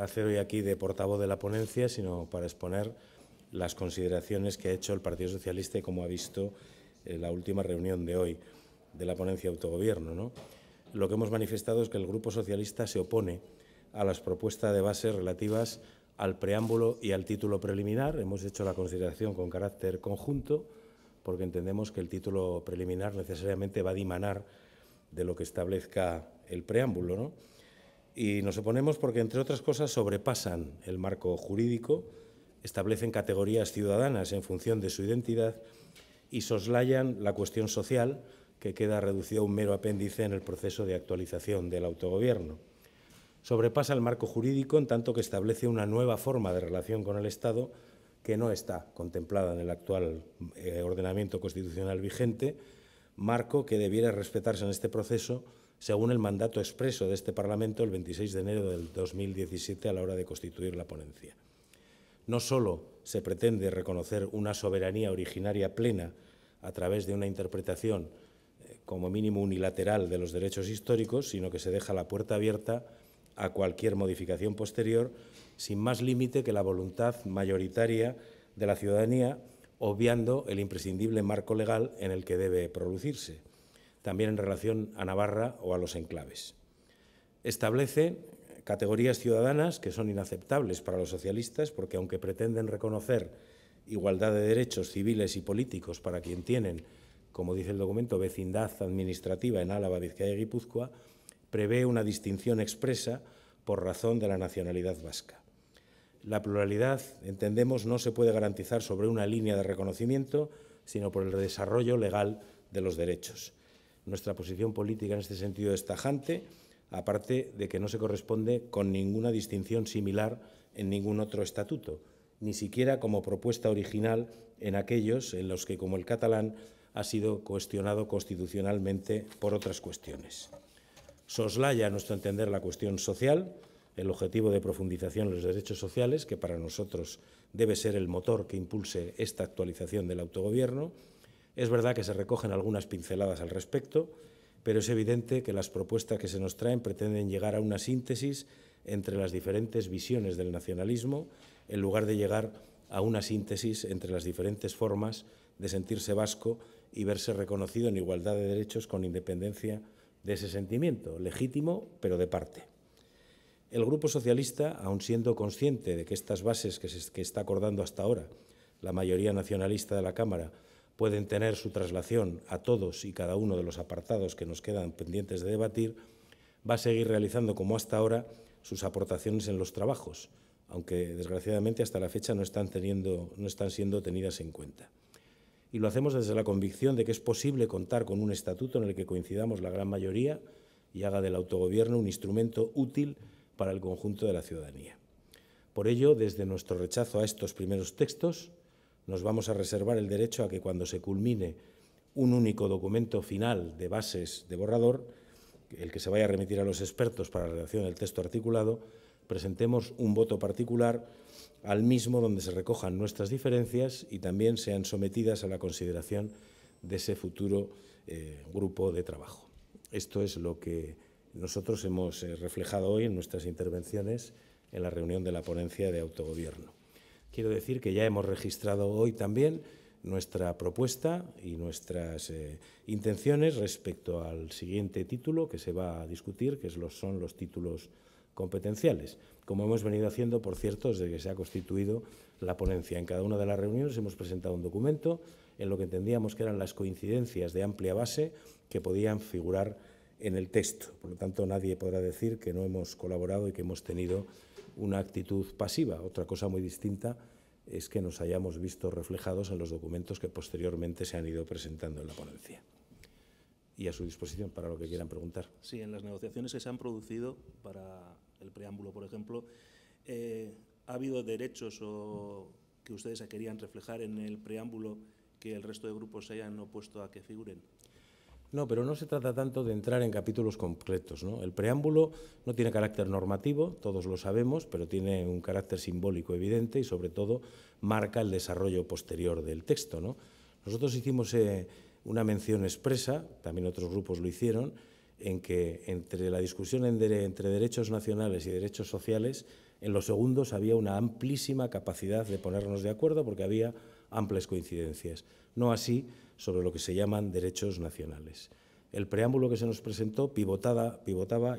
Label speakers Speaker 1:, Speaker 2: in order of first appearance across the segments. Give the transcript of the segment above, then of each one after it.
Speaker 1: hacer hoy aquí de portavoz de la ponencia, sino para exponer las consideraciones que ha hecho el Partido Socialista y cómo ha visto eh, la última reunión de hoy de la ponencia de autogobierno. Lo que hemos manifestado es que el Grupo Socialista se opone a las propuestas de base relativas al preámbulo y al título preliminar. Hemos hecho la consideración con carácter conjunto porque entendemos que el título preliminar necesariamente va a dimanar de lo que establezca el preámbulo. ¿no? Y nos oponemos porque, entre otras cosas, sobrepasan el marco jurídico, establecen categorías ciudadanas en función de su identidad y soslayan la cuestión social, que queda reducida a un mero apéndice en el proceso de actualización del autogobierno. Sobrepasa el marco jurídico en tanto que establece una nueva forma de relación con el Estado que no está contemplada en el actual eh, ordenamiento constitucional vigente, marco que debiera respetarse en este proceso según el mandato expreso de este Parlamento el 26 de enero del 2017 a la hora de constituir la ponencia. No solo se pretende reconocer una soberanía originaria plena a través de una interpretación eh, como mínimo unilateral de los derechos históricos, sino que se deja la puerta abierta a cualquier modificación posterior sin más límite que la voluntad mayoritaria de la ciudadanía, obviando el imprescindible marco legal en el que debe producirse también en relación a Navarra o a los enclaves. Establece categorías ciudadanas que son inaceptables para los socialistas porque aunque pretenden reconocer igualdad de derechos civiles y políticos para quien tienen, como dice el documento, vecindad administrativa en Álava, Vizcaya y Guipúzcoa, prevé una distinción expresa por razón de la nacionalidad vasca. La pluralidad, entendemos, no se puede garantizar sobre una línea de reconocimiento, sino por el desarrollo legal de los derechos. Nuestra posición política en este sentido es tajante, aparte de que no se corresponde con ninguna distinción similar en ningún otro estatuto, ni siquiera como propuesta original en aquellos en los que, como el catalán, ha sido cuestionado constitucionalmente por otras cuestiones. Soslaya, a nuestro entender, la cuestión social, el objetivo de profundización de los derechos sociales, que para nosotros debe ser el motor que impulse esta actualización del autogobierno, es verdad que se recogen algunas pinceladas al respecto, pero es evidente que las propuestas que se nos traen pretenden llegar a una síntesis entre las diferentes visiones del nacionalismo, en lugar de llegar a una síntesis entre las diferentes formas de sentirse vasco y verse reconocido en igualdad de derechos con independencia de ese sentimiento, legítimo pero de parte. El Grupo Socialista, aun siendo consciente de que estas bases que, se, está acordando hasta ahora la mayoría nacionalista de la Cámara pueden tener su traslación a todos y cada uno de los apartados que nos quedan pendientes de debatir, va a seguir realizando, como hasta ahora, sus aportaciones en los trabajos, aunque desgraciadamente hasta la fecha no están, no están siendo tenidas en cuenta. Y lo hacemos desde la convicción de que es posible contar con un estatuto en el que coincidamos la gran mayoría y haga del autogobierno un instrumento útil para el conjunto de la ciudadanía. Por ello, desde nuestro rechazo a estos primeros textos, nos vamos a reservar el derecho a que cuando se culmine un único documento final de bases de borrador, el que se vaya a remitir a los expertos para la redacción del texto articulado, presentemos un voto particular al mismo donde se recojan nuestras diferencias y también sean sometidas a la consideración de ese futuro eh, grupo de trabajo. Esto es lo que nosotros hemos eh, reflejado hoy en nuestras intervenciones en la reunión de la ponencia de autogobierno quiero decir que ya hemos registrado hoy también nuestra propuesta y nuestras eh, intenciones respecto al siguiente título que se va a discutir, que son los títulos competenciales. Como hemos venido haciendo, por cierto, desde que se ha constituido la ponencia. En cada una de las reuniones hemos presentado un documento en lo que entendíamos que eran las coincidencias de amplia base que podían figurar en el texto. Por lo tanto, nadie podrá decir que no hemos colaborado y que hemos tenido una actitud pasiva. Otra cosa muy distinta es que nos hayamos visto reflejados en los documentos que posteriormente se han ido presentando en la ponencia. Y a su disposición para lo que quieran preguntar. Sí, en las negociaciones que se han producido para el preámbulo, por ejemplo, eh, ¿ha habido derechos o que ustedes querían reflejar en el preámbulo que el resto de grupos se hayan opuesto a que figuren? No, pero no se trata tanto de entrar en capítulos concretos. El preámbulo no tiene carácter normativo, todos lo sabemos, pero tiene un carácter simbólico evidente y sobre todo marca el desarrollo posterior del texto. Nosotros hicimos eh, una mención expresa, también otros grupos lo hicieron, en que entre la discusión entre derechos nacionales y derechos sociales, en los segundos había una amplísima capacidad de ponernos de acuerdo porque había amplias coincidencias. No así sobre lo que se llaman derechos nacionales. El preámbulo que se nos presentó pivotaba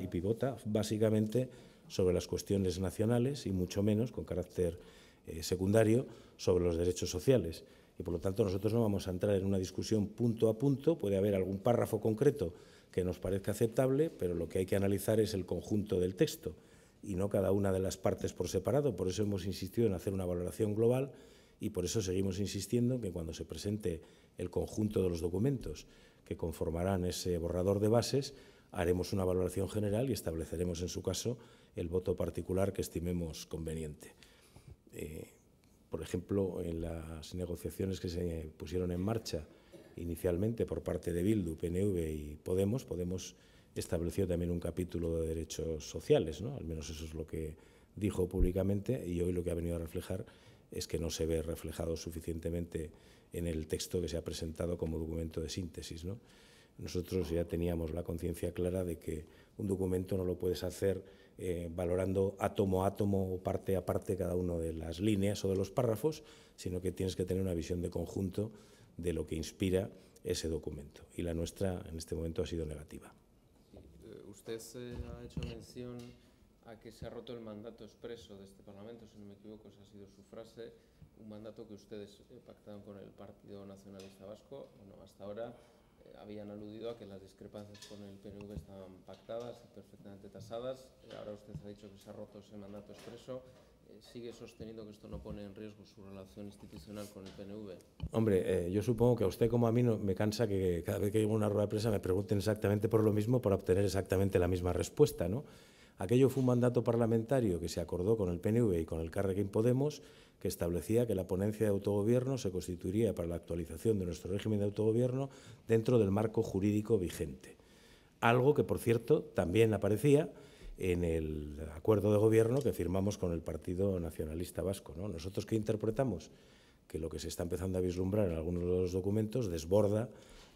Speaker 1: y pivota básicamente sobre las cuestiones nacionales y mucho menos, con carácter eh, secundario, sobre los derechos sociales. Y por lo tanto nosotros no vamos a entrar en una discusión punto a punto, puede haber algún párrafo concreto que nos parezca aceptable, pero lo que hay que analizar es el conjunto del texto y no cada una de las partes por separado. Por eso hemos insistido en hacer una valoración global y por eso seguimos insistiendo que cuando se presente el conjunto de los documentos que conformarán ese borrador de bases, haremos una valoración general y estableceremos en su caso el voto particular que estimemos conveniente. Eh, por ejemplo, en las negociaciones que se pusieron en marcha inicialmente por parte de Bildu, PNV y Podemos, Podemos estableció también un capítulo de derechos sociales, ¿no? al menos eso es lo que dijo públicamente y hoy lo que ha venido a reflejar es que no se ve reflejado suficientemente en el texto que se ha presentado como documento de síntesis. Nosotros ya teníamos la conciencia clara de que un documento no lo puedes hacer eh, valorando átomo a átomo o parte a parte cada una de las líneas o de los párrafos, sino que tienes que tener una visión de conjunto de lo que inspira ese documento. Y la nuestra en este momento ha sido negativa. Eh, usted eh, ha hecho mención a que se ha roto el mandato expreso de este Parlamento, si no me equivoco, esa ha sido su frase, un mandato que ustedes eh, pactaron con el Partido Nacionalista Vasco. Bueno, hasta ahora eh, habían aludido a que las discrepancias con el PNV estaban pactadas y perfectamente tasadas. Eh, ahora usted ha dicho que se ha roto ese mandato expreso. ¿Sigue sosteniendo que esto no pone en riesgo su relación institucional con el PNV? Hombre, yo supongo que a usted como a mí no, me cansa que cada vez que a una rueda de prensa me pregunten exactamente por lo mismo para obtener exactamente la misma respuesta, ¿no? Aquello fue un mandato parlamentario que se acordó con el PNV y con el Carrequín Podemos, que establecía que la ponencia de autogobierno se constituiría para la actualización de nuestro régimen de autogobierno dentro del marco jurídico vigente. Algo que, por cierto, también aparecía en el acuerdo de gobierno que firmamos con el Partido Nacionalista Vasco. ¿Nosotros que interpretamos? Que lo que se está empezando a vislumbrar en algunos de los documentos desborda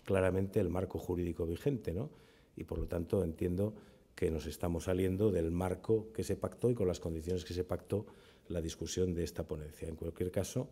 Speaker 1: claramente el marco jurídico vigente, ¿no? Y por lo tanto entiendo que nos estamos saliendo del marco que se pactó y con las condiciones que se pactó la discusión de esta ponencia. En cualquier caso,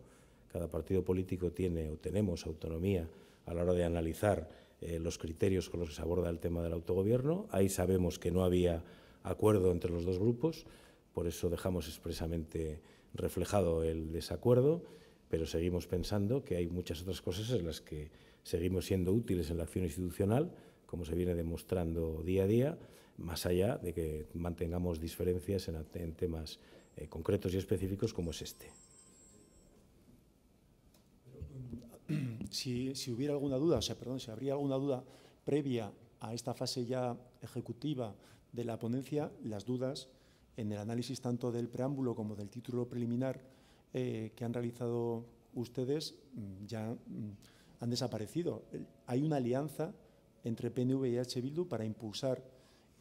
Speaker 1: cada partido político tiene o tenemos autonomía a la hora de analizar eh, los criterios con los que se aborda el tema del autogobierno. Ahí sabemos que no había acuerdo entre los dos grupos, por eso dejamos expresamente reflejado el desacuerdo, pero seguimos pensando que hay muchas otras cosas en las que seguimos siendo útiles en la acción institucional, como se viene demostrando día a día, más allá de que mantengamos diferencias en, temas eh, concretos y específicos como es este. Si, hubiera alguna duda, o sea, perdón, si habría alguna duda previa a esta fase ya ejecutiva de la ponencia, las dudas en el análisis tanto del preámbulo como del título preliminar eh, que han realizado ustedes mm, ya mm, han desaparecido. Hay una alianza entre PNV y H. Bildu para impulsar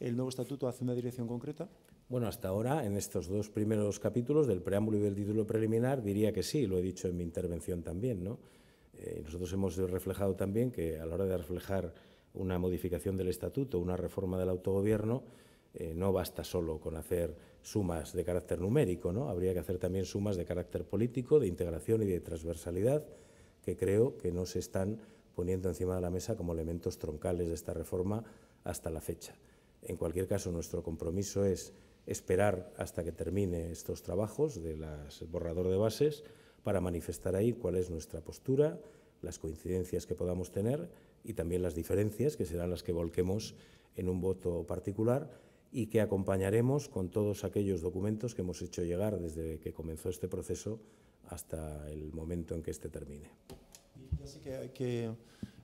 Speaker 1: el nuevo estatuto hace una dirección concreta? Bueno, hasta ahora, en estos dos primeros capítulos del preámbulo y del título preliminar, diría que sí, lo he dicho en mi intervención también. ¿no? Eh, nosotros hemos reflejado también que a la hora de reflejar una modificación del estatuto, una reforma del autogobierno, eh, no basta solo con hacer sumas de carácter numérico, ¿no? habría que hacer también sumas de carácter político, de integración y de transversalidad, que creo que no se están poniendo encima de la mesa como elementos troncales de esta reforma hasta la fecha. En cualquier caso, nuestro compromiso es esperar hasta que termine estos trabajos del borrador de bases para manifestar ahí cuál es nuestra postura, las coincidencias que podamos tener y también las diferencias, que serán las que volquemos en un voto particular y que acompañaremos con todos aquellos documentos que hemos hecho llegar desde que comenzó este proceso hasta el momento en que este termine. que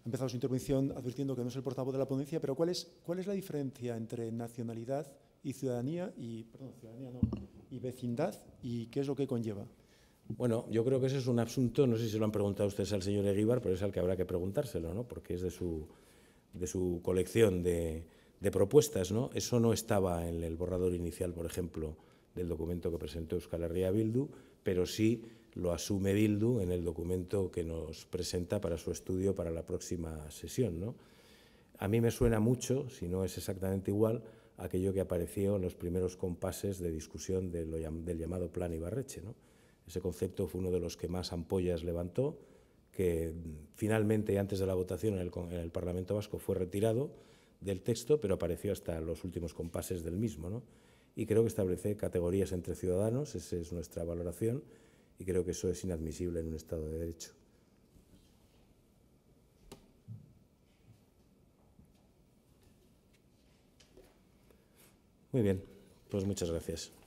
Speaker 1: empezado su intervención advirtiendo que no es el portavoz de la ponencia, pero ¿cuál es, cuál es la diferencia entre nacionalidad y ciudadanía y, ciudadanía no, y vecindad y qué es lo que conlleva? Bueno, yo creo que ese es un asunto, no sé si se lo han preguntado ustedes al señor Eguíbar, pero es al que habrá que preguntárselo, ¿no? porque es de su, de su colección de, propuestas. ¿no? Eso no estaba en el borrador inicial, por ejemplo, del documento que presentó Euskal Herria Bildu, pero sí lo asume Bildu en el documento que nos presenta para su estudio para la próxima sesión. ¿no? A mí me suena mucho, si no es exactamente igual, aquello que apareció en los primeros compases de discusión del llamado Plan Ibarreche. ¿no? Ese concepto fue uno de los que más ampollas levantó, que finalmente, antes de la votación en el, en el Parlamento Vasco, fue retirado del texto, pero apareció hasta los últimos compases del mismo. ¿no? Y creo que establece categorías entre ciudadanos, esa es nuestra valoración, y creo que eso es inadmisible en un Estado de Derecho. Muy bien, pues muchas gracias.